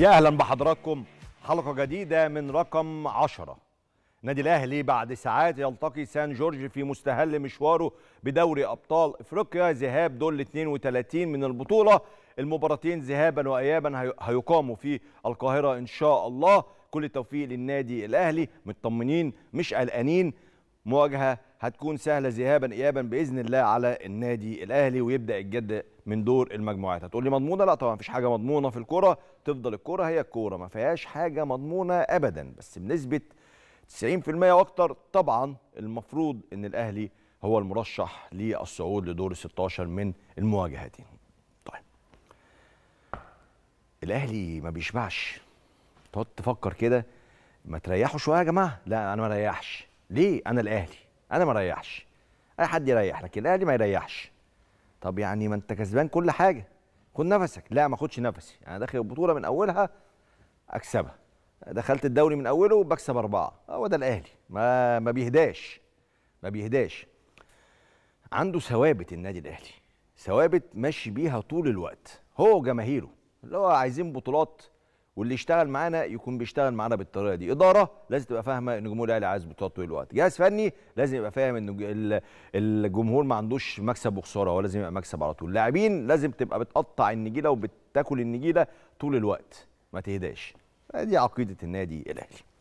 يا اهلا بحضراتكم حلقه جديده من رقم 10 نادي الاهلي بعد ساعات يلتقي سان جورج في مستهل مشواره بدوري ابطال افريقيا ذهاب دول 32 من البطوله المباراتين ذهابا وايابا هيقاموا في القاهره ان شاء الله كل التوفيق للنادي الاهلي مطمنين مش قلقانين مواجهه هتكون سهله ذهابا ايابا باذن الله على النادي الاهلي ويبدا الجد من دور المجموعات هتقول لي مضمونه لا طبعا مفيش حاجه مضمونه في الكوره تفضل الكوره هي الكوره ما فيهاش حاجه مضمونه ابدا بس بنسبه 90% واكتر طبعا المفروض ان الاهلي هو المرشح للصعود لدور ال 16 من المواجهتين طيب الاهلي ما بيشبعش تقعد تفكر كده ما تريحوا شويه يا جماعه لا انا ما ريحش ليه انا الاهلي انا ما اريحش اي حد يريح لكن الاهلي ما يريحش طب يعني ما انت كسبان كل حاجه خد نفسك لا ما خدش نفسي انا داخل البطوله من اولها اكسبها دخلت الدوري من اوله بكسب اربعه آه، هو ده الاهلي ما ما بيهداش ما بيهداش عنده ثوابت النادي الاهلي ثوابت ماشي بيها طول الوقت هو وجماهيره اللي هو عايزين بطولات واللي يشتغل معانا يكون بيشتغل معانا بالطريقه دي اداره لازم تبقى فاهمه ان جمهور الاهلي عايز بطولات طول الوقت جهاز فني لازم يبقى فاهم ان الجمهور ما عندوش مكسب وخساره هو لازم يبقى مكسب على طول لاعبين لازم تبقى بتقطع النجيله وبتاكل النجيله طول الوقت ما تهداش دي عقيده النادي الاهلي